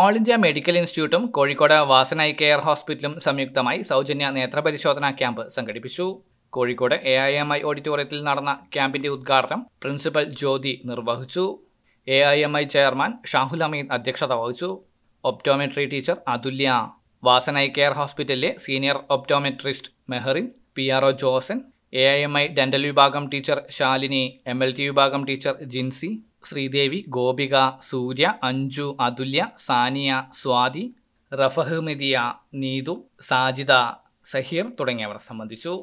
all India medical ഇൻസ്റ്റിറ്റ്യൂട്ടും Kozhikode Vasan eye care ഹോസ്പിറ്റലും സംയുക്തമായി സൗജന്യ നേത്രപരിശോധനാ ക്യാമ്പ് സംഘടിപ്പിച്ചു Kozhikode A I M I ഓഡിറ്റോറിയത്തിൽ നടന്ന ക്യാമ്പിന്റെ ഉദ്ഘാടനം പ്രിൻസിപ്പൽ ജ്യോതി നിർവഹിച്ചു A I M I chairman Shahul Hameed അധ്യക്ഷത വഹിച്ചു optometry teacher Athulya Vasan eye care ഹോസ്പിറ്റലിലെ senior optometrist Mehreen P R O Josan A I M I dental വിഭാഗം teacher Shalini M L T വിഭാഗം ടീച്ചർ ജിൻസി ശ്രീദേവി ഗോപിക സൂര്യ അഞ്ജു അതുല്യ സാനിയ സ്വാതി റഫഹ് നീതു സാജിദ സഹീർ തുടങ്ങിയവർ സംബന്ധിച്ചു